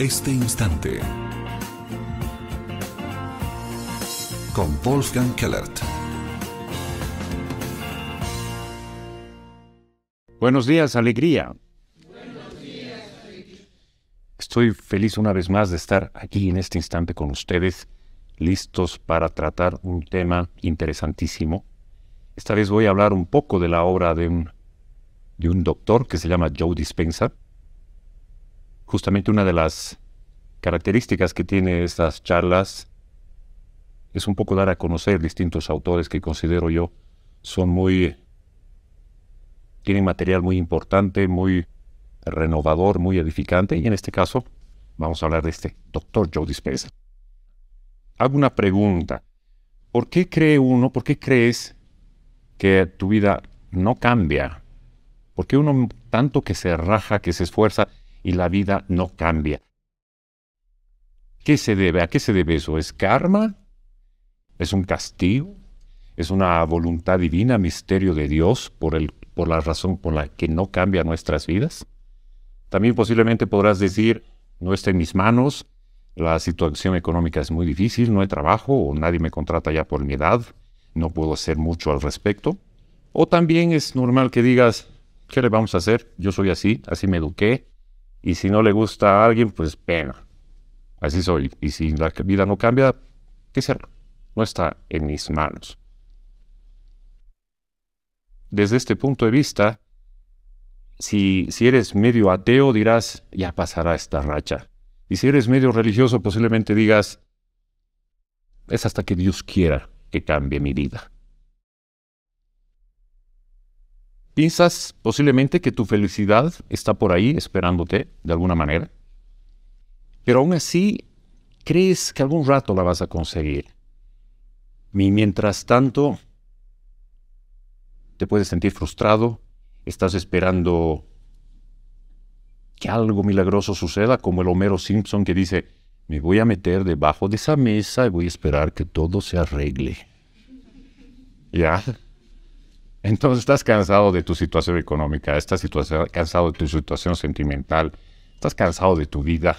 este instante. Con Wolfgang Kellert. Buenos días, alegría. Buenos días, alegría. Estoy feliz una vez más de estar aquí en este instante con ustedes, listos para tratar un tema interesantísimo. Esta vez voy a hablar un poco de la obra de un, de un doctor que se llama Joe Dispenza, justamente una de las características que tiene estas charlas es un poco dar a conocer distintos autores que considero yo son muy tienen material muy importante, muy renovador, muy edificante y en este caso vamos a hablar de este doctor Joe Dispenza. Hago una pregunta. ¿Por qué cree uno, por qué crees que tu vida no cambia? ¿Por qué uno tanto que se raja, que se esfuerza, y la vida no cambia. ¿Qué se debe? ¿A qué se debe eso? ¿Es karma? ¿Es un castigo? ¿Es una voluntad divina, misterio de Dios por, el, por la razón por la que no cambia nuestras vidas? También posiblemente podrás decir, no está en mis manos, la situación económica es muy difícil, no hay trabajo o nadie me contrata ya por mi edad, no puedo hacer mucho al respecto. O también es normal que digas, ¿qué le vamos a hacer? Yo soy así, así me eduqué, y si no le gusta a alguien, pues pena. Así soy. Y si la vida no cambia, ¿qué será? No está en mis manos. Desde este punto de vista, si, si eres medio ateo, dirás, ya pasará esta racha. Y si eres medio religioso, posiblemente digas, es hasta que Dios quiera que cambie mi vida. Piensas posiblemente que tu felicidad está por ahí esperándote de alguna manera, pero aún así crees que algún rato la vas a conseguir. Y mientras tanto, te puedes sentir frustrado, estás esperando que algo milagroso suceda, como el Homero Simpson que dice, me voy a meter debajo de esa mesa y voy a esperar que todo se arregle. ¿Ya? Entonces estás cansado de tu situación económica, estás cansado de tu situación sentimental, estás cansado de tu vida,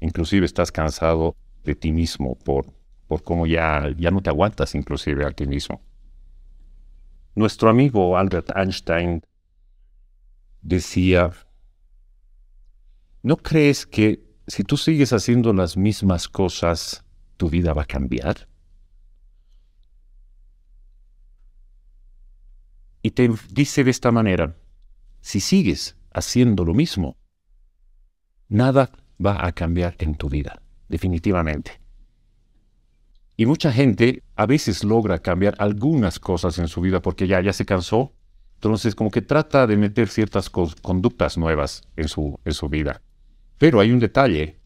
inclusive estás cansado de ti mismo por, por cómo ya, ya no te aguantas inclusive a ti mismo. Nuestro amigo Albert Einstein decía, ¿no crees que si tú sigues haciendo las mismas cosas, tu vida va a cambiar? y te dice de esta manera, si sigues haciendo lo mismo, nada va a cambiar en tu vida, definitivamente. Y mucha gente a veces logra cambiar algunas cosas en su vida porque ya, ya se cansó, entonces como que trata de meter ciertas conductas nuevas en su, en su vida. Pero hay un detalle,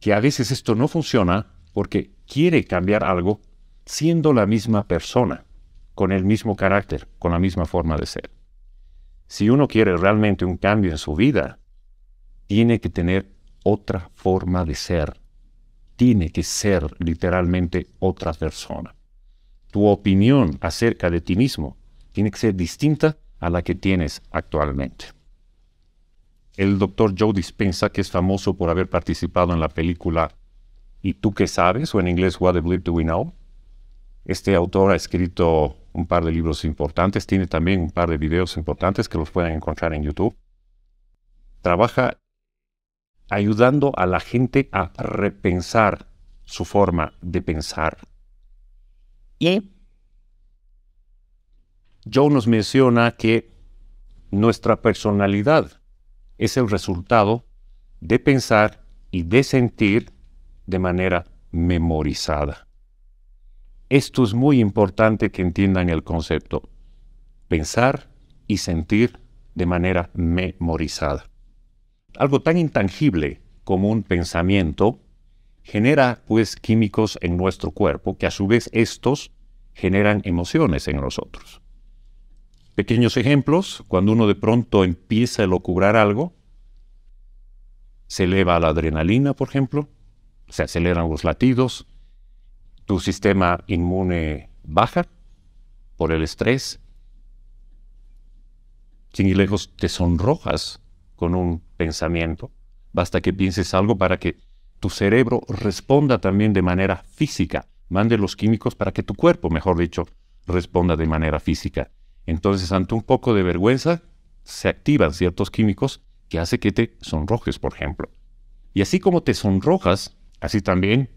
que a veces esto no funciona porque quiere cambiar algo siendo la misma persona con el mismo carácter, con la misma forma de ser. Si uno quiere realmente un cambio en su vida, tiene que tener otra forma de ser. Tiene que ser literalmente otra persona. Tu opinión acerca de ti mismo tiene que ser distinta a la que tienes actualmente. El doctor Joe Dispensa, que es famoso por haber participado en la película ¿Y tú qué sabes? o en inglés What the Bleep Do We Know? Este autor ha escrito un par de libros importantes, tiene también un par de videos importantes que los pueden encontrar en YouTube. Trabaja ayudando a la gente a repensar su forma de pensar. Y Joe nos menciona que nuestra personalidad es el resultado de pensar y de sentir de manera memorizada. Esto es muy importante que entiendan el concepto. Pensar y sentir de manera memorizada. Algo tan intangible como un pensamiento genera pues químicos en nuestro cuerpo que a su vez estos generan emociones en nosotros. Pequeños ejemplos, cuando uno de pronto empieza a locubrar algo, se eleva la adrenalina, por ejemplo, se aceleran los latidos, tu sistema inmune baja por el estrés, sin ir lejos te sonrojas con un pensamiento, basta que pienses algo para que tu cerebro responda también de manera física, mande los químicos para que tu cuerpo, mejor dicho, responda de manera física. Entonces, ante un poco de vergüenza, se activan ciertos químicos que hace que te sonrojes, por ejemplo. Y así como te sonrojas, así también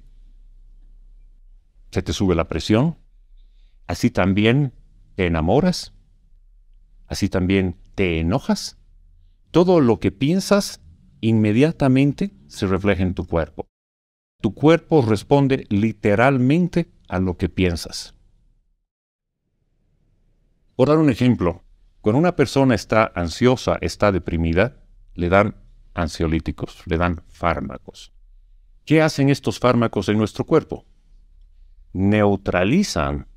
se te sube la presión, así también te enamoras, así también te enojas. Todo lo que piensas inmediatamente se refleja en tu cuerpo. Tu cuerpo responde literalmente a lo que piensas. Por dar un ejemplo, cuando una persona está ansiosa, está deprimida, le dan ansiolíticos, le dan fármacos. ¿Qué hacen estos fármacos en nuestro cuerpo? neutralizan,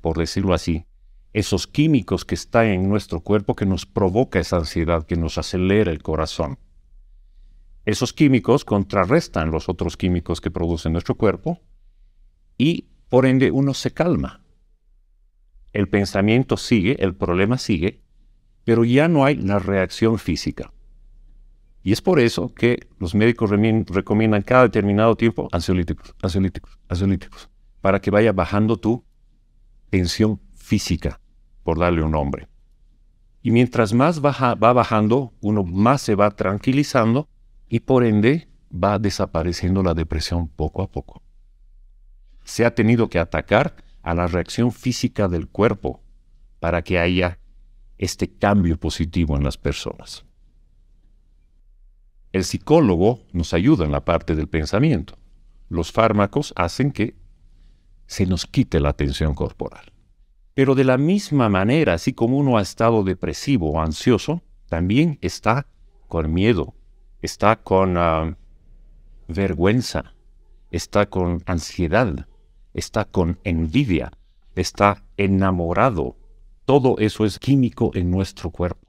por decirlo así, esos químicos que están en nuestro cuerpo que nos provoca esa ansiedad, que nos acelera el corazón. Esos químicos contrarrestan los otros químicos que produce nuestro cuerpo y por ende uno se calma. El pensamiento sigue, el problema sigue, pero ya no hay la reacción física. Y es por eso que los médicos recomiendan cada determinado tiempo ansiolíticos, ansiolíticos, ansiolíticos para que vaya bajando tu tensión física, por darle un nombre. Y mientras más va bajando, uno más se va tranquilizando y por ende va desapareciendo la depresión poco a poco. Se ha tenido que atacar a la reacción física del cuerpo para que haya este cambio positivo en las personas. El psicólogo nos ayuda en la parte del pensamiento. Los fármacos hacen que se nos quite la tensión corporal. Pero de la misma manera, así como uno ha estado depresivo o ansioso, también está con miedo, está con ah, vergüenza, está con ansiedad, está con envidia, está enamorado. Todo eso es químico en nuestro cuerpo.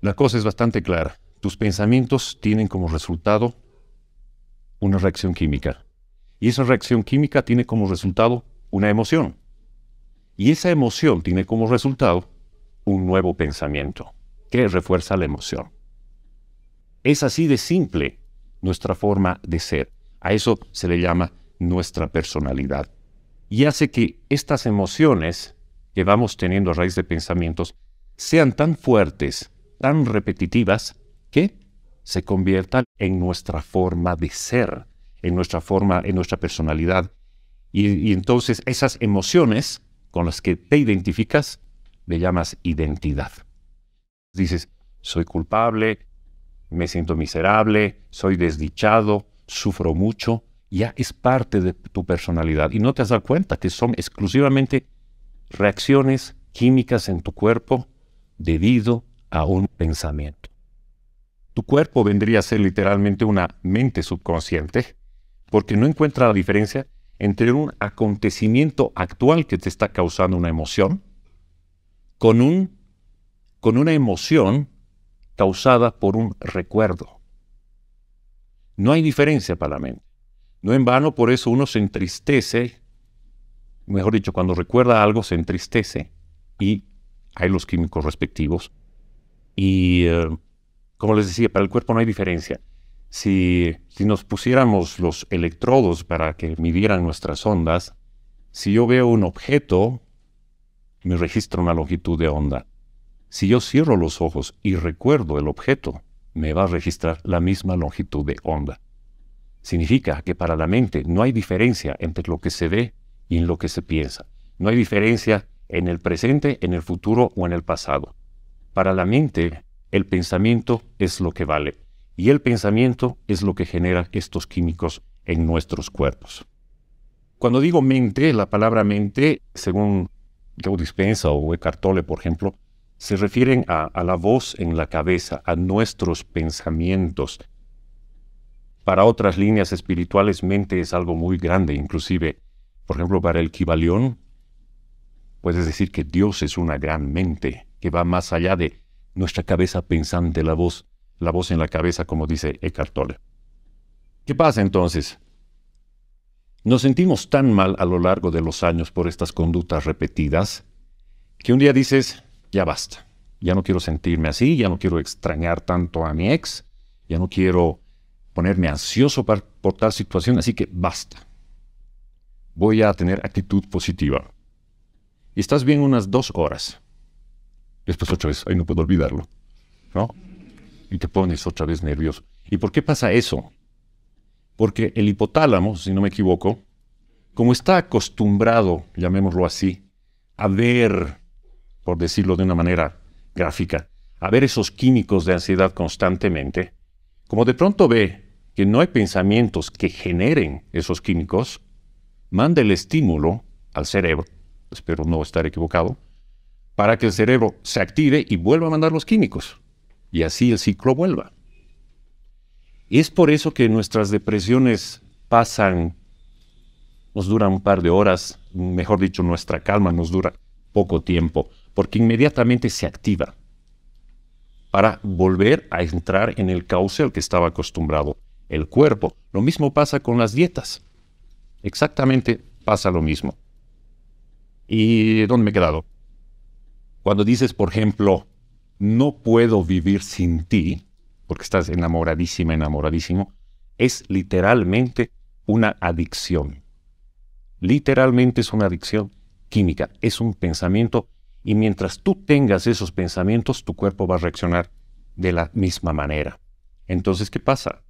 La cosa es bastante clara. Tus pensamientos tienen como resultado una reacción química. Y esa reacción química tiene como resultado una emoción. Y esa emoción tiene como resultado un nuevo pensamiento que refuerza la emoción. Es así de simple nuestra forma de ser. A eso se le llama nuestra personalidad. Y hace que estas emociones que vamos teniendo a raíz de pensamientos sean tan fuertes, tan repetitivas, que se conviertan en nuestra forma de ser, en nuestra forma, en nuestra personalidad. Y, entonces esas emociones con las que te identificas, le llamas identidad. Dices, soy culpable, me siento miserable, soy desdichado, sufro mucho, ya es parte de tu personalidad y no te has dado cuenta que son exclusivamente reacciones químicas en tu cuerpo debido a un pensamiento. Tu cuerpo vendría a ser literalmente una mente subconsciente porque no encuentra la diferencia entre un acontecimiento actual que te está causando una emoción con, un, con una emoción causada por un recuerdo. No hay diferencia para la mente. No en vano, por eso uno se entristece, mejor dicho, cuando recuerda algo se entristece y hay los químicos respectivos. Y, eh, como les decía, para el cuerpo no hay diferencia. Si, nos pusiéramos los electrodos para que midieran nuestras ondas, si yo veo un objeto, me registra una longitud de onda. Si yo cierro los ojos y recuerdo el objeto, me va a registrar la misma longitud de onda. Significa que para la mente no hay diferencia entre lo que se ve y en lo que se piensa. No hay diferencia en el presente, en el futuro o en el pasado. Para la mente, el pensamiento es lo que vale. Y el pensamiento es lo que genera estos químicos en nuestros cuerpos. Cuando digo mente, la palabra mente, según Joe Dispensa o Eckhart Tolle, por ejemplo, se refieren a, la voz en la cabeza, a nuestros pensamientos. Para otras líneas espirituales, mente es algo muy grande, inclusive, por ejemplo, para el Kibalión, puedes decir que Dios es una gran mente que va más allá de nuestra cabeza pensante, la voz la voz en la cabeza, como dice Eckhart Tolle. ¿Qué pasa entonces? Nos sentimos tan mal a lo largo de los años por estas conductas repetidas que un día dices, ya basta, ya no quiero sentirme así, ya no quiero extrañar tanto a mi ex, ya no quiero ponerme ansioso para, por tal situación, así que basta. Voy a tener actitud positiva. Y estás bien unas dos horas. Después otra vez, ahí no puedo olvidarlo. ¿No? y te pones otra vez nervioso. ¿Y por qué pasa eso? Porque el hipotálamo, si no me equivoco, como está acostumbrado, llamémoslo así, a ver, por decirlo de una manera gráfica, a ver esos químicos de ansiedad constantemente, como de pronto ve que no hay pensamientos que generen esos químicos, manda el estímulo al cerebro, espero no estar equivocado, para que el cerebro se active y vuelva a mandar los químicos y así el ciclo vuelva. Es por eso que nuestras depresiones pasan, nos duran un par de horas, mejor dicho, nuestra calma nos dura poco tiempo, porque inmediatamente se activa para volver a entrar en el cauce al que estaba acostumbrado el cuerpo. Lo mismo pasa con las dietas. Exactamente pasa lo mismo. ¿Y dónde me he quedado? Cuando dices, por ejemplo, no puedo vivir sin ti, porque estás enamoradísima, enamoradísimo, es literalmente una adicción. Literalmente es una adicción química, es un pensamiento y mientras tú tengas esos pensamientos, tu cuerpo va a reaccionar de la misma manera. Entonces, ¿qué pasa?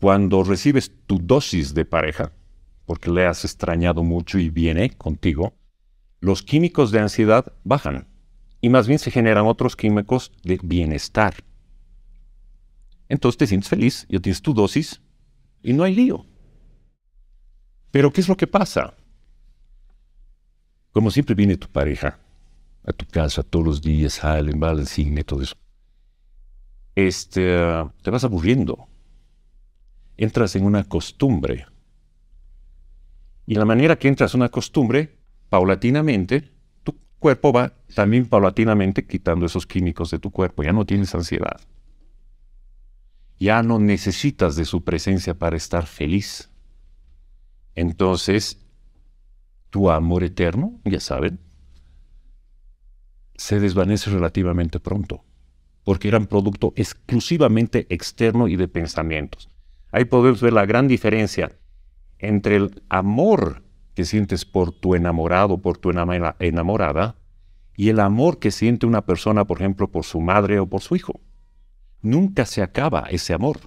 Cuando recibes tu dosis de pareja, porque le has extrañado mucho y viene contigo, los químicos de ansiedad bajan y más bien se generan otros químicos de bienestar. Entonces te sientes feliz, ya tienes tu dosis y no hay lío. Pero ¿qué es lo que pasa? Como siempre viene tu pareja a tu casa todos los días, salen, van al cine, todo eso. Este, te vas aburriendo. Entras en una costumbre. Y la manera que entras en una costumbre, paulatinamente, cuerpo va también paulatinamente quitando esos químicos de tu cuerpo. Ya no tienes ansiedad. Ya no necesitas de su presencia para estar feliz. Entonces, tu amor eterno, ya saben, se desvanece relativamente pronto, porque eran producto exclusivamente externo y de pensamientos. Ahí podemos ver la gran diferencia entre el amor que sientes por tu enamorado, por tu enamorada, y el amor que siente una persona, por ejemplo, por su madre o por su hijo. Nunca se acaba ese amor.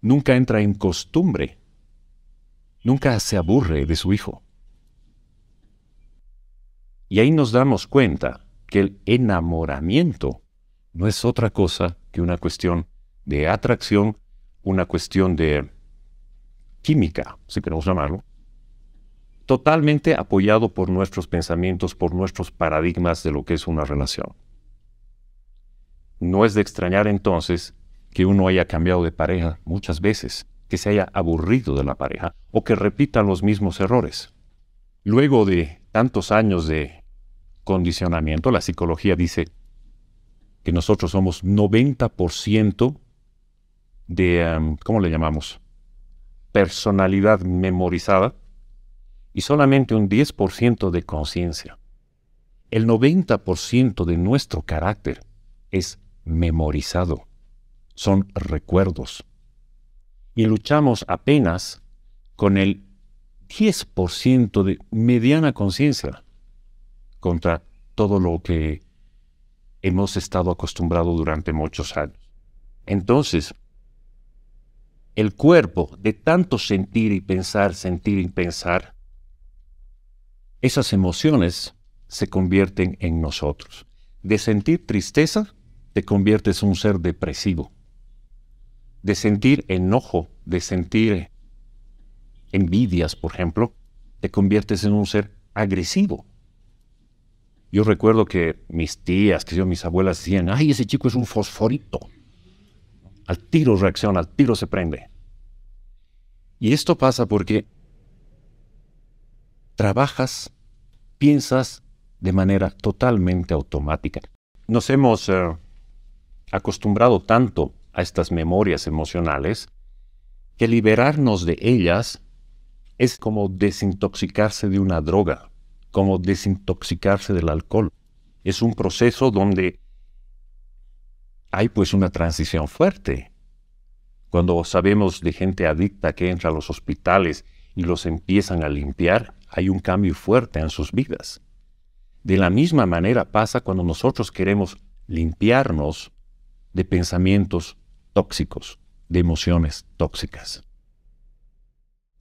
Nunca entra en costumbre. Nunca se aburre de su hijo. Y ahí nos damos cuenta que el enamoramiento no es otra cosa que una cuestión de atracción, una cuestión de química, si queremos llamarlo, totalmente apoyado por nuestros pensamientos, por nuestros paradigmas de lo que es una relación. No es de extrañar entonces que uno haya cambiado de pareja muchas veces, que se haya aburrido de la pareja o que repita los mismos errores. Luego de tantos años de condicionamiento, la psicología dice que nosotros somos 90% de, em, ¿cómo le llamamos? Personalidad memorizada y solamente un 10% de conciencia. El 90% de nuestro carácter es memorizado, son recuerdos. Y luchamos apenas con el 10% de mediana conciencia contra todo lo que hemos estado acostumbrados durante muchos años. Entonces, el cuerpo de tanto sentir y pensar, sentir y pensar, esas emociones se convierten en nosotros. De sentir tristeza, te conviertes en un ser depresivo. De sentir enojo, de sentir envidias, por ejemplo, te conviertes en un ser agresivo. Yo recuerdo que mis tías, que yo, mis abuelas decían, ay, ese chico es un fosforito. Al tiro reacciona, al tiro se prende. Y esto pasa porque trabajas, piensas de manera totalmente automática. Nos hemos eh, acostumbrado tanto a estas memorias emocionales que liberarnos de ellas es como desintoxicarse de una droga, como desintoxicarse del alcohol. Es un proceso donde hay pues una transición fuerte. Cuando sabemos de gente adicta que entra a los hospitales y los empiezan a limpiar, hay un cambio fuerte en sus vidas. De la misma manera pasa cuando nosotros queremos limpiarnos de pensamientos tóxicos, de emociones tóxicas.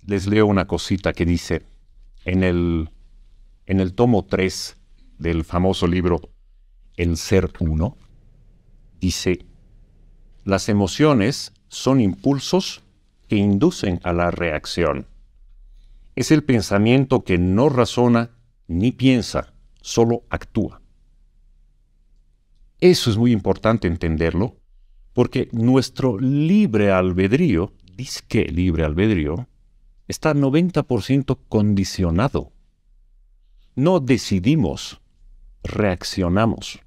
Les leo una cosita que dice en el, en el tomo 3 del famoso libro El Ser Uno, dice, las emociones son impulsos que inducen a la reacción es el pensamiento que no razona ni piensa, solo actúa. Eso es muy importante entenderlo, porque nuestro libre albedrío, disque libre albedrío, está 90% condicionado. No decidimos, reaccionamos.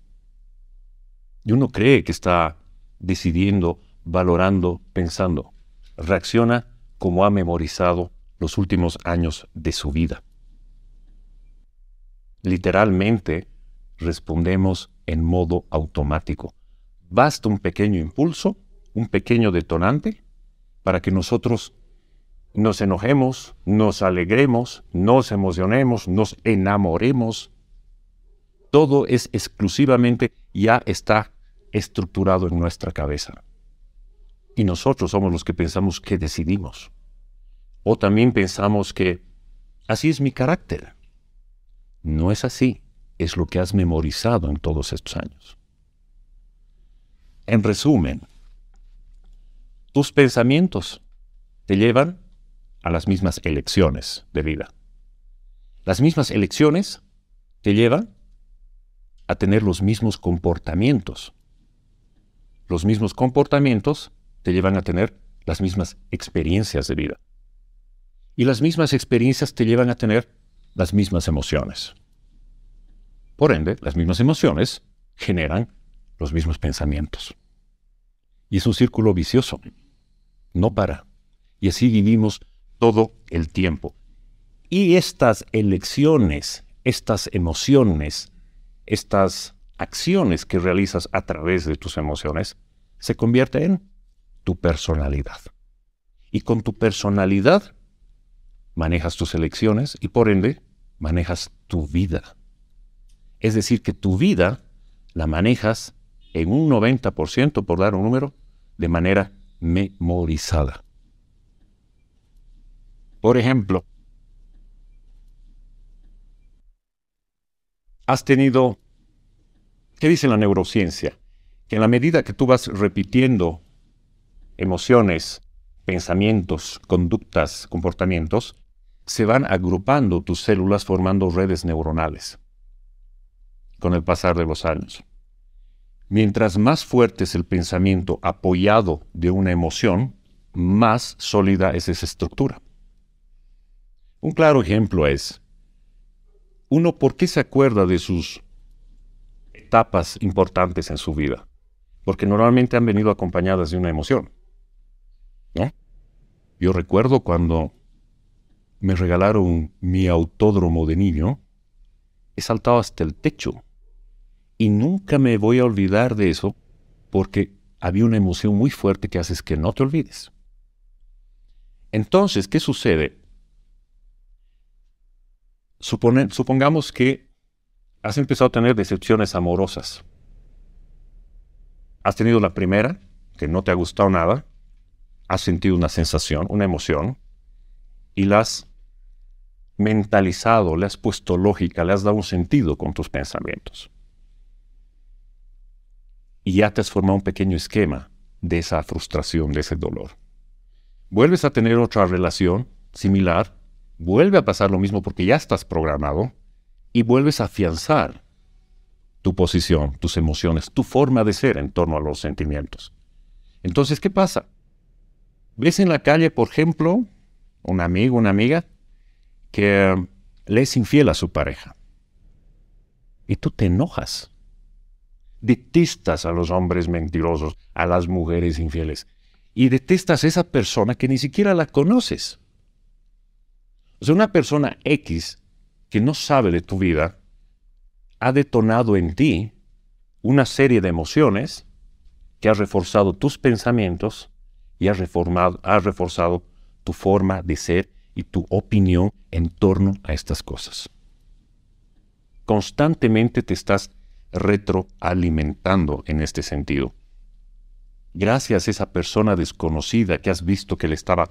Y uno cree que está decidiendo, valorando, pensando. Reacciona como ha memorizado los últimos años de su vida. Literalmente, respondemos en modo automático. Basta un pequeño impulso, un pequeño detonante, para que nosotros nos enojemos, nos alegremos, nos emocionemos, nos enamoremos. Todo es exclusivamente, ya está estructurado en nuestra cabeza. Y nosotros somos los que pensamos que decidimos. O también pensamos que así es mi carácter. No es así, es lo que has memorizado en todos estos años. En resumen, tus pensamientos te llevan a las mismas elecciones de vida. Las mismas elecciones te llevan a tener los mismos comportamientos. Los mismos comportamientos te llevan a tener las mismas experiencias de vida. Y las mismas experiencias te llevan a tener las mismas emociones. Por ende, las mismas emociones generan los mismos pensamientos. Y es un círculo vicioso. No para. Y así vivimos todo el tiempo. Y estas elecciones, estas emociones, estas acciones que realizas a través de tus emociones, se convierten en tu personalidad. Y con tu personalidad manejas tus elecciones y por ende manejas tu vida. Es decir, que tu vida la manejas en un 90%, por dar un número, de manera memorizada. Por ejemplo, has tenido, ¿qué dice la neurociencia? Que en la medida que tú vas repitiendo emociones pensamientos, conductas, comportamientos, se van agrupando tus células formando redes neuronales con el pasar de los años. Mientras más fuerte es el pensamiento apoyado de una emoción, más sólida es esa estructura. Un claro ejemplo es, uno, ¿por qué se acuerda de sus etapas importantes en su vida? Porque normalmente han venido acompañadas de una emoción. Yo recuerdo cuando me regalaron mi autódromo de niño, he saltado hasta el techo. Y nunca me voy a olvidar de eso porque había una emoción muy fuerte que haces que no te olvides. Entonces, ¿qué sucede? supongamos que has empezado a tener decepciones amorosas. Has tenido la primera, que no te ha gustado nada has sentido una sensación, una emoción, y la has mentalizado, le has puesto lógica, le has dado un sentido con tus pensamientos. Y ya te has formado un pequeño esquema de esa frustración, de ese dolor. Vuelves a tener otra relación similar, vuelve a pasar lo mismo porque ya estás programado y vuelves a afianzar tu posición, tus emociones, tu forma de ser en torno a los sentimientos. Entonces, ¿qué pasa? ves en la calle, por ejemplo, un amigo, una amiga, que le es infiel a su pareja. Y tú te enojas. Detestas a los hombres mentirosos, a las mujeres infieles. Y detestas a esa persona que ni siquiera la conoces. O sea, una persona X que no sabe de tu vida ha detonado en ti una serie de emociones que ha reforzado tus pensamientos y has, reformado, has reforzado tu forma de ser y tu opinión en torno a estas cosas. Constantemente te estás retroalimentando en este sentido. Gracias a esa persona desconocida que has visto que le estaba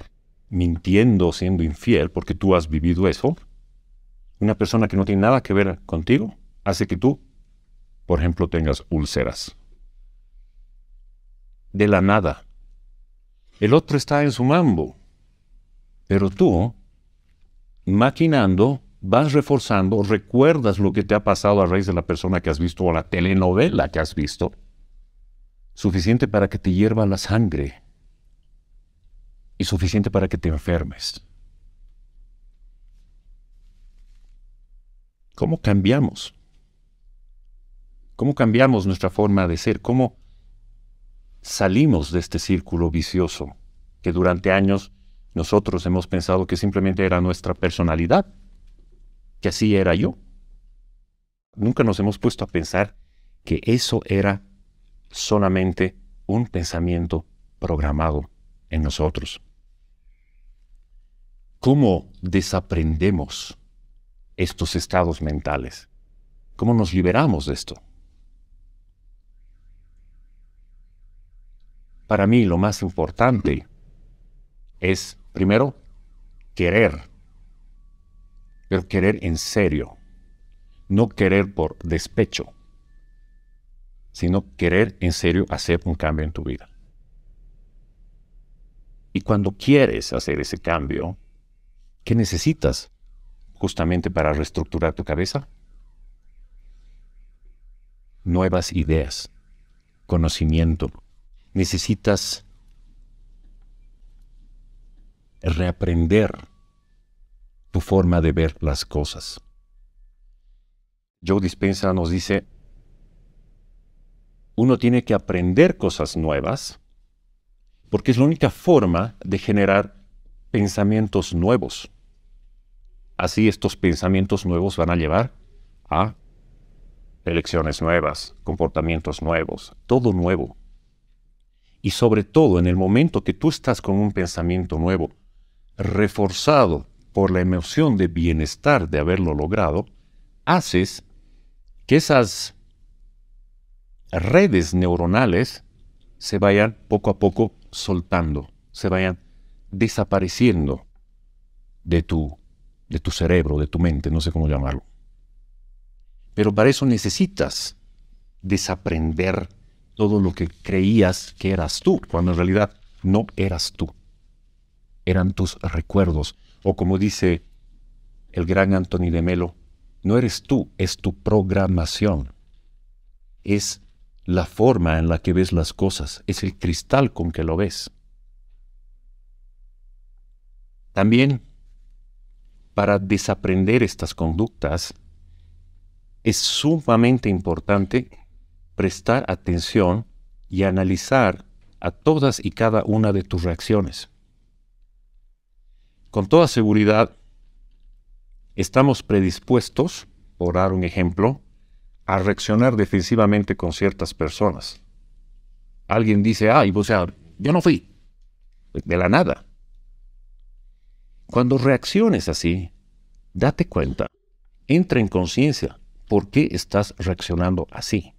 mintiendo, siendo infiel, porque tú has vivido eso, una persona que no tiene nada que ver contigo hace que tú, por ejemplo, tengas úlceras. De la nada, el otro está en su mambo. Pero tú, maquinando, vas reforzando, recuerdas lo que te ha pasado a raíz de la persona que has visto o la telenovela que has visto. Suficiente para que te hierva la sangre y suficiente para que te enfermes. ¿Cómo cambiamos? ¿Cómo cambiamos nuestra forma de ser? ¿Cómo salimos de este círculo vicioso que durante años nosotros hemos pensado que simplemente era nuestra personalidad, que así era yo. Nunca nos hemos puesto a pensar que eso era solamente un pensamiento programado en nosotros. ¿Cómo desaprendemos estos estados mentales? ¿Cómo nos liberamos de esto? para mí lo más importante es, primero, querer, pero querer en serio, no querer por despecho, sino querer en serio hacer un cambio en tu vida. Y cuando quieres hacer ese cambio, ¿qué necesitas justamente para reestructurar tu cabeza? Nuevas ideas, conocimiento, necesitas reaprender tu forma de ver las cosas. Joe Dispensa nos dice, uno tiene que aprender cosas nuevas porque es la única forma de generar pensamientos nuevos. Así estos pensamientos nuevos van a llevar a elecciones nuevas, comportamientos nuevos, todo nuevo y sobre todo en el momento que tú estás con un pensamiento nuevo, reforzado por la emoción de bienestar de haberlo logrado, haces que esas redes neuronales se vayan poco a poco soltando, se vayan desapareciendo de tu, de tu cerebro, de tu mente, no sé cómo llamarlo. Pero para eso necesitas desaprender todo lo que creías que eras tú, cuando en realidad no eras tú. Eran tus recuerdos. O como dice el gran Anthony de Melo, no eres tú, es tu programación. Es la forma en la que ves las cosas, es el cristal con que lo ves. También, para desaprender estas conductas, es sumamente importante prestar atención y analizar a todas y cada una de tus reacciones. Con toda seguridad, estamos predispuestos, por dar un ejemplo, a reaccionar defensivamente con ciertas personas. Alguien dice, ay, o sea, yo no fui. De la nada. Cuando reacciones así, date cuenta, entra en conciencia por qué estás reaccionando así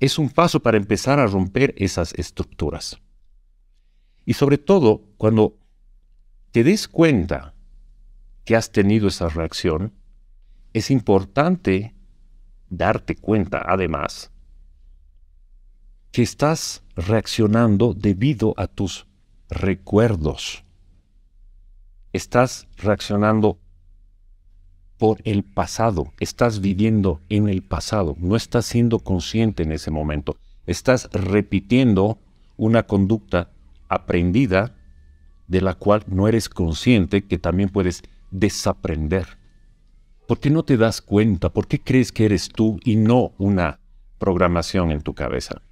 es un paso para empezar a romper esas estructuras. Y sobre todo, cuando te des cuenta que has tenido esa reacción, es importante darte cuenta, además, que estás reaccionando debido a tus recuerdos. Estás reaccionando por el pasado, estás viviendo en el pasado, no estás siendo consciente en ese momento, estás repitiendo una conducta aprendida de la cual no eres consciente que también puedes desaprender. ¿Por qué no te das cuenta? ¿Por qué crees que eres tú y no una programación en tu cabeza?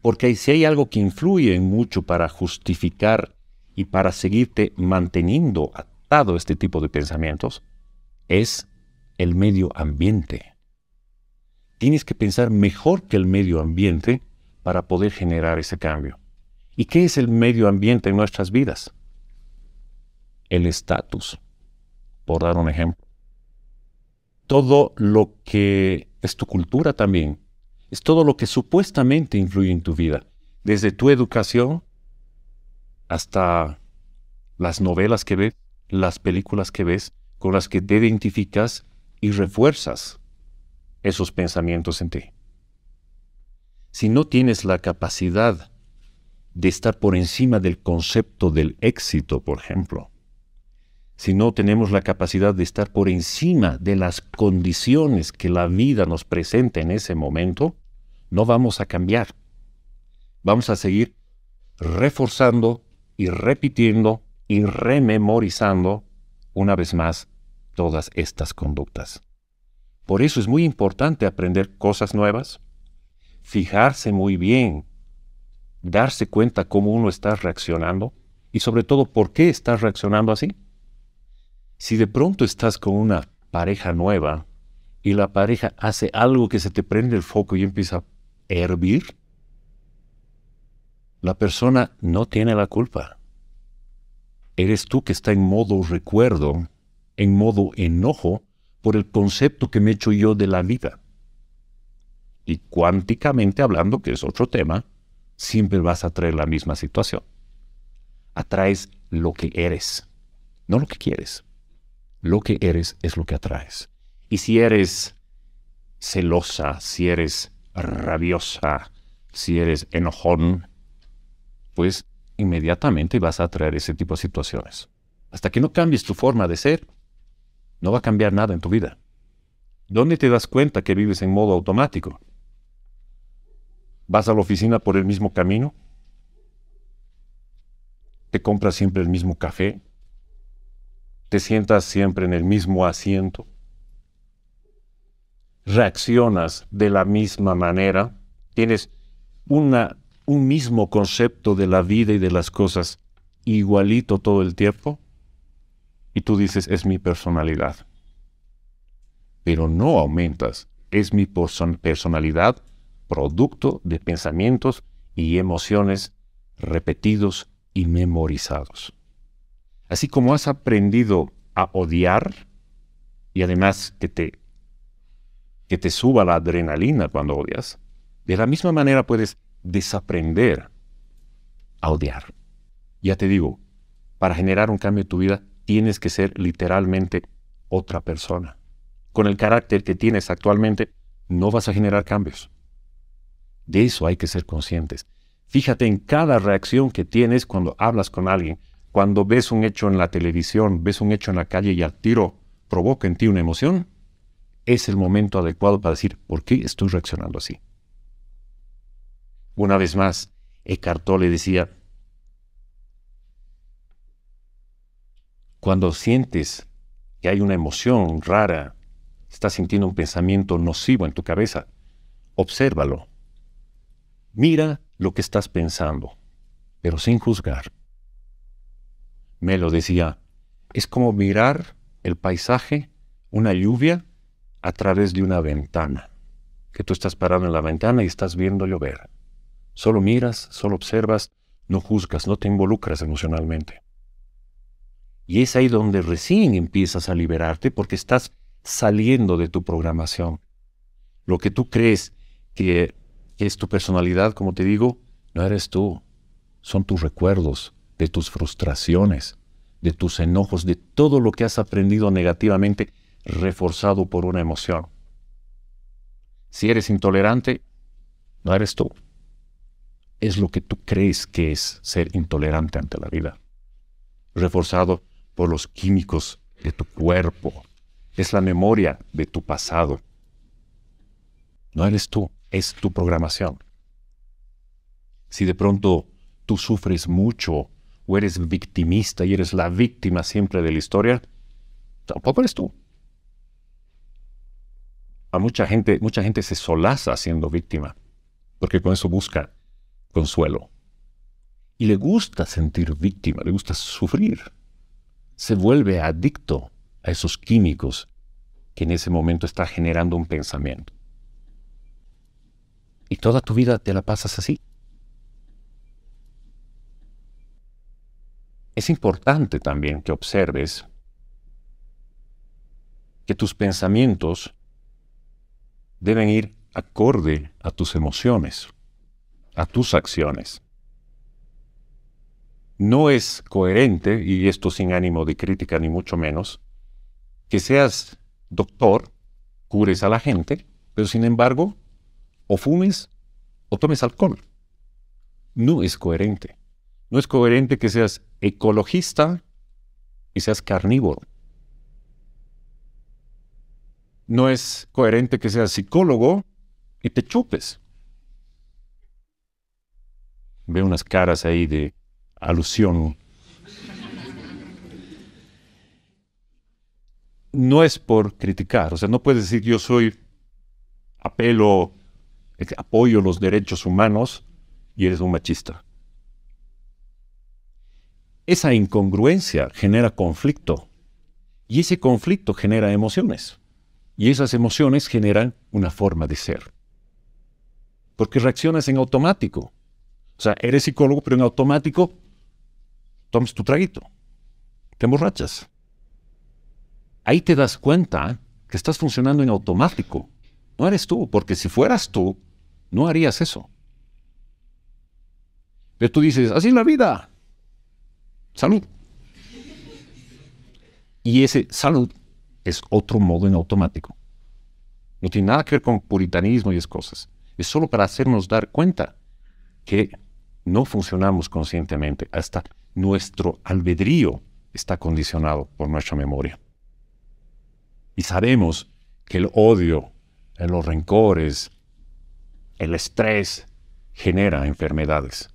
Porque si hay algo que influye mucho para justificar y para seguirte manteniendo este tipo de pensamientos es el medio ambiente. Tienes que pensar mejor que el medio ambiente para poder generar ese cambio. ¿Y qué es el medio ambiente en nuestras vidas? El estatus, por dar un ejemplo. Todo lo que es tu cultura también, es todo lo que supuestamente influye en tu vida, desde tu educación hasta las novelas que ves, las películas que ves con las que te identificas y refuerzas esos pensamientos en ti. Si no tienes la capacidad de estar por encima del concepto del éxito, por ejemplo, si no tenemos la capacidad de estar por encima de las condiciones que la vida nos presenta en ese momento, no vamos a cambiar. Vamos a seguir reforzando y repitiendo y rememorizando una vez más todas estas conductas. Por eso es muy importante aprender cosas nuevas, fijarse muy bien, darse cuenta cómo uno está reaccionando y sobre todo por qué estás reaccionando así. Si de pronto estás con una pareja nueva y la pareja hace algo que se te prende el foco y empieza a hervir, la persona no tiene la culpa. Eres tú que está en modo recuerdo, en modo enojo por el concepto que me he hecho yo de la vida. Y cuánticamente hablando, que es otro tema, siempre vas a traer la misma situación. Atraes lo que eres, no lo que quieres. Lo que eres es lo que atraes. Y si eres celosa, si eres rabiosa, si eres enojón, pues inmediatamente vas a atraer ese tipo de situaciones. Hasta que no cambies tu forma de ser, no va a cambiar nada en tu vida. ¿Dónde te das cuenta que vives en modo automático? ¿Vas a la oficina por el mismo camino? ¿Te compras siempre el mismo café? ¿Te sientas siempre en el mismo asiento? ¿Reaccionas de la misma manera? ¿Tienes una un mismo concepto de la vida y de las cosas igualito todo el tiempo? Y tú dices, es mi personalidad. Pero no aumentas, es mi personalidad producto de pensamientos y emociones repetidos y memorizados. Así como has aprendido a odiar y además que te, que te suba la adrenalina cuando odias, de la misma manera puedes desaprender a odiar. Ya te digo, para generar un cambio en tu vida tienes que ser literalmente otra persona. Con el carácter que tienes actualmente, no vas a generar cambios. De eso hay que ser conscientes. Fíjate en cada reacción que tienes cuando hablas con alguien, cuando ves un hecho en la televisión, ves un hecho en la calle y al tiro provoca en ti una emoción. Es el momento adecuado para decir, ¿por qué estoy reaccionando así? Una vez más, Eckhart le decía, cuando sientes que hay una emoción rara, estás sintiendo un pensamiento nocivo en tu cabeza, obsérvalo. Mira lo que estás pensando, pero sin juzgar. Me lo decía, es como mirar el paisaje, una lluvia, a través de una ventana, que tú estás parado en la ventana y estás viendo llover. Solo miras, solo observas, no juzgas, no te involucras emocionalmente. Y es ahí donde recién empiezas a liberarte porque estás saliendo de tu programación. Lo que tú crees que, que es tu personalidad, como te digo, no eres tú. Son tus recuerdos, de tus frustraciones, de tus enojos, de todo lo que has aprendido negativamente reforzado por una emoción. Si eres intolerante, no eres tú es lo que tú crees que es ser intolerante ante la vida, reforzado por los químicos de tu cuerpo. Es la memoria de tu pasado. No eres tú, es tu programación. Si de pronto tú sufres mucho o eres victimista y eres la víctima siempre de la historia, tampoco eres tú. A mucha gente, mucha gente se solaza siendo víctima, porque con eso busca consuelo. Y le gusta sentir víctima, le gusta sufrir. Se vuelve adicto a esos químicos que en ese momento está generando un pensamiento. Y toda tu vida te la pasas así. Es importante también que observes que tus pensamientos deben ir acorde a tus emociones a tus acciones. No es coherente, y esto sin ánimo de crítica ni mucho menos, que seas doctor, cures a la gente, pero sin embargo, o fumes o tomes alcohol. No es coherente. No es coherente que seas ecologista y seas carnívoro. No es coherente que seas psicólogo y te chupes. Veo unas caras ahí de alusión. No es por criticar, o sea, no puedes decir yo soy apelo, apoyo los derechos humanos y eres un machista. Esa incongruencia genera conflicto y ese conflicto genera emociones y esas emociones generan una forma de ser. Porque reaccionas en automático. O sea, eres psicólogo, pero en automático tomes tu traguito, te emborrachas. Ahí te das cuenta que estás funcionando en automático. No eres tú, porque si fueras tú, no harías eso. Pero tú dices, así es la vida. Salud. Y ese salud es otro modo en automático. No tiene nada que ver con puritanismo y esas cosas. Es solo para hacernos dar cuenta que no funcionamos conscientemente, hasta nuestro albedrío está condicionado por nuestra memoria. Y sabemos que el odio, los rencores, el estrés genera enfermedades.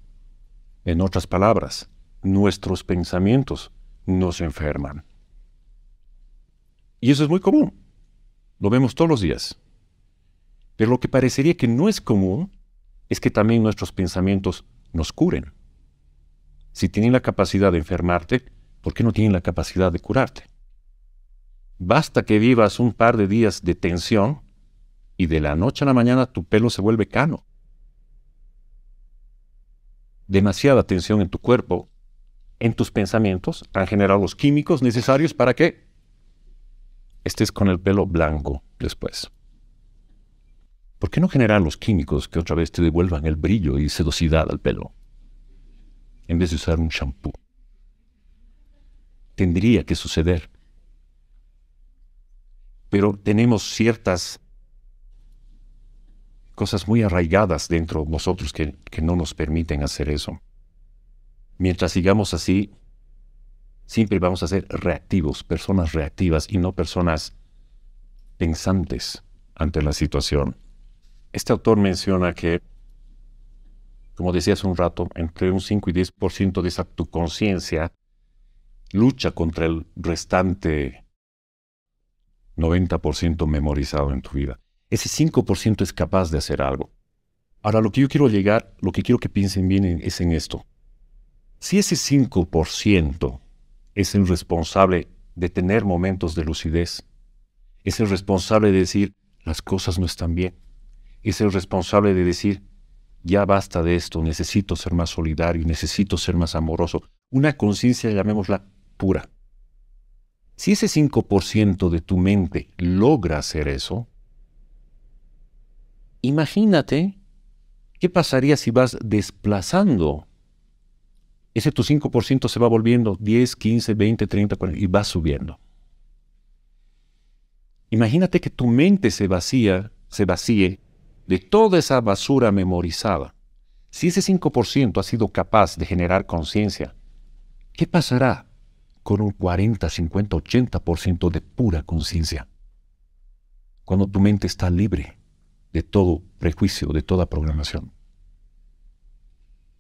En otras palabras, nuestros pensamientos nos enferman. Y eso es muy común. Lo vemos todos los días. Pero lo que parecería que no es común es que también nuestros pensamientos nos curen. Si tienen la capacidad de enfermarte, ¿por qué no tienen la capacidad de curarte? Basta que vivas un par de días de tensión y de la noche a la mañana tu pelo se vuelve cano. Demasiada tensión en tu cuerpo, en tus pensamientos, han generado los químicos necesarios para que estés con el pelo blanco después. ¿Por qué no generar los químicos que otra vez te devuelvan el brillo y sedosidad al pelo? En vez de usar un shampoo. Tendría que suceder. Pero tenemos ciertas cosas muy arraigadas dentro de nosotros que, que no nos permiten hacer eso. Mientras sigamos así, siempre vamos a ser reactivos, personas reactivas y no personas pensantes ante la situación. Este autor menciona que, como decía hace un rato, entre un 5 y 10% de esa tu conciencia lucha contra el restante 90% memorizado en tu vida. Ese 5% es capaz de hacer algo. Ahora, lo que yo quiero llegar, lo que quiero que piensen bien es en esto. Si ese 5% es el responsable de tener momentos de lucidez, es el responsable de decir, las cosas no están bien, y ser responsable de decir, ya basta de esto, necesito ser más solidario, necesito ser más amoroso. Una conciencia, llamémosla pura. Si ese 5% de tu mente logra hacer eso, imagínate qué pasaría si vas desplazando. Ese tu 5% se va volviendo 10, 15, 20, 30, 40 y va subiendo. Imagínate que tu mente se vacía, se vacíe de toda esa basura memorizada, si ese 5% ha sido capaz de generar conciencia, ¿qué pasará con un 40, 50, 80% de pura conciencia? Cuando tu mente está libre de todo prejuicio, de toda programación.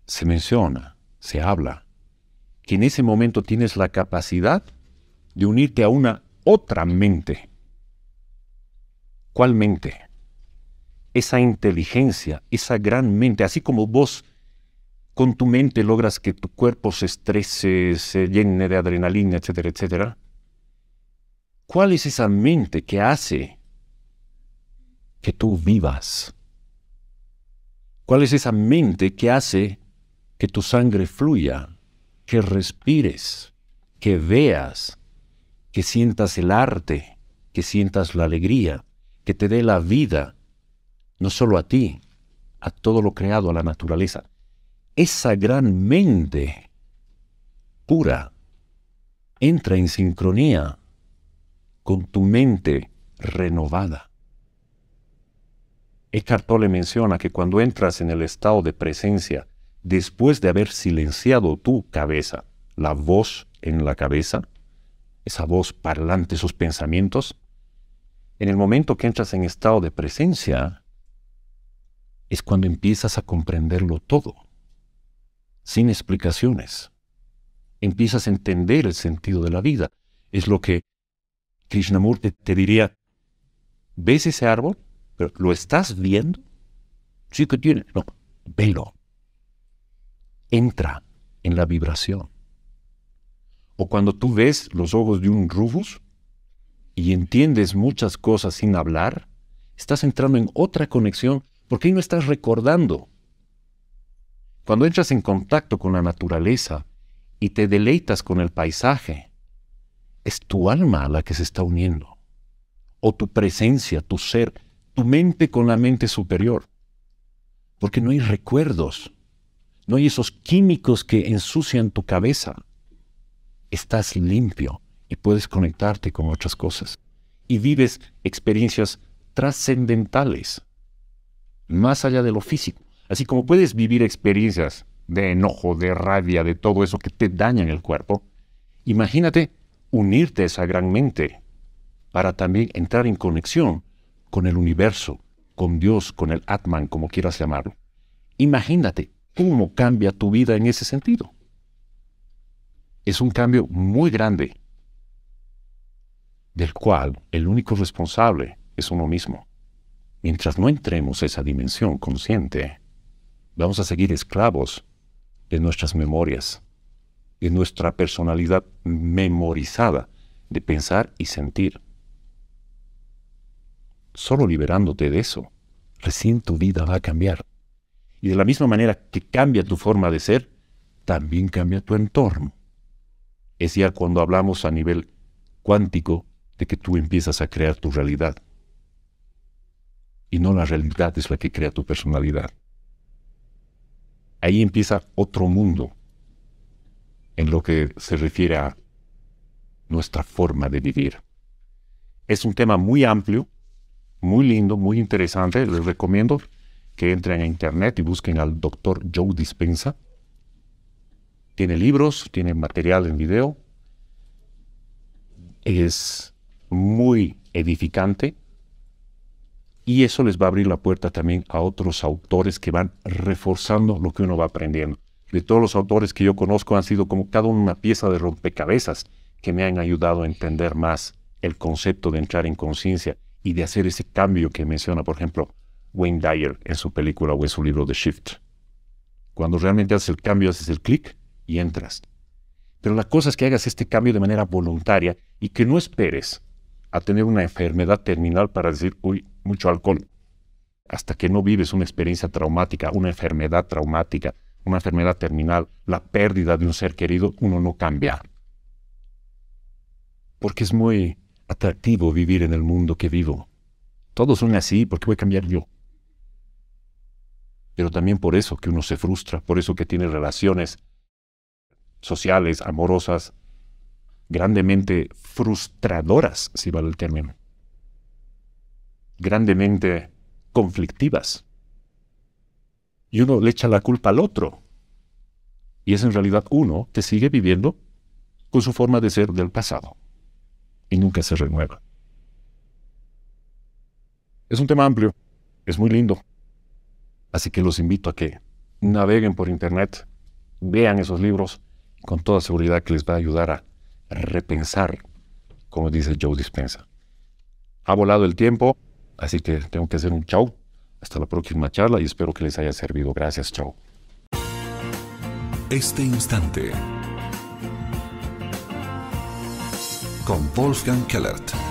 Se menciona, se habla, que en ese momento tienes la capacidad de unirte a una otra mente. ¿Cuál mente? esa inteligencia, esa gran mente, así como vos con tu mente logras que tu cuerpo se estrese, se llene de adrenalina, etcétera, etcétera. ¿Cuál es esa mente que hace que tú vivas? ¿Cuál es esa mente que hace que tu sangre fluya, que respires, que veas, que sientas el arte, que sientas la alegría, que te dé la vida, no solo a ti, a todo lo creado, a la naturaleza. Esa gran mente pura entra en sincronía con tu mente renovada. Eckhart Tolle menciona que cuando entras en el estado de presencia, después de haber silenciado tu cabeza, la voz en la cabeza, esa voz parlante, esos pensamientos, en el momento que entras en estado de presencia, es cuando empiezas a comprenderlo todo, sin explicaciones. Empiezas a entender el sentido de la vida. Es lo que Krishnamurti te diría, ¿ves ese árbol? ¿Pero ¿Lo estás viendo? Sí que tiene. No, velo. Entra en la vibración. O cuando tú ves los ojos de un Rufus y entiendes muchas cosas sin hablar, estás entrando en otra conexión ¿Por qué no estás recordando? Cuando entras en contacto con la naturaleza y te deleitas con el paisaje, es tu alma a la que se está uniendo, o tu presencia, tu ser, tu mente con la mente superior, porque no hay recuerdos, no hay esos químicos que ensucian tu cabeza. Estás limpio y puedes conectarte con otras cosas y vives experiencias trascendentales más allá de lo físico. Así como puedes vivir experiencias de enojo, de rabia, de todo eso que te daña en el cuerpo, imagínate unirte a esa gran mente para también entrar en conexión con el universo, con Dios, con el Atman, como quieras llamarlo. Imagínate cómo cambia tu vida en ese sentido. Es un cambio muy grande, del cual el único responsable es uno mismo. Mientras no entremos a esa dimensión consciente, vamos a seguir esclavos de nuestras memorias, de nuestra personalidad memorizada de pensar y sentir. Solo liberándote de eso, recién tu vida va a cambiar. Y de la misma manera que cambia tu forma de ser, también cambia tu entorno. Es ya cuando hablamos a nivel cuántico de que tú empiezas a crear tu realidad y no la realidad es la que crea tu personalidad. Ahí empieza otro mundo en lo que se refiere a nuestra forma de vivir. Es un tema muy amplio, muy lindo, muy interesante. Les recomiendo que entren a internet y busquen al doctor Joe Dispensa. Tiene libros, tiene material en video. Es muy edificante y eso les va a abrir la puerta también a otros autores que van reforzando lo que uno va aprendiendo. De todos los autores que yo conozco han sido como cada una pieza de rompecabezas que me han ayudado a entender más el concepto de entrar en conciencia y de hacer ese cambio que menciona, por ejemplo, Wayne Dyer en su película o en su libro The Shift. Cuando realmente haces el cambio, haces el clic y entras. Pero la cosa es que hagas este cambio de manera voluntaria y que no esperes a tener una enfermedad terminal para decir, uy, mucho alcohol. Hasta que no vives una experiencia traumática, una enfermedad traumática, una enfermedad terminal, la pérdida de un ser querido, uno no cambia. Porque es muy atractivo vivir en el mundo que vivo. Todos son así, ¿por qué voy a cambiar yo? Pero también por eso que uno se frustra, por eso que tiene relaciones sociales, amorosas, grandemente frustradoras, si vale el término grandemente conflictivas. Y uno le echa la culpa al otro. Y es en realidad uno que sigue viviendo con su forma de ser del pasado. Y nunca se renueva. Es un tema amplio. Es muy lindo. Así que los invito a que naveguen por Internet, vean esos libros, con toda seguridad que les va a ayudar a repensar, como dice Joe Dispensa. Ha volado el tiempo, Así que tengo que hacer un chau. Hasta la próxima charla y espero que les haya servido. Gracias, chau. Este instante con Wolfgang Kellert.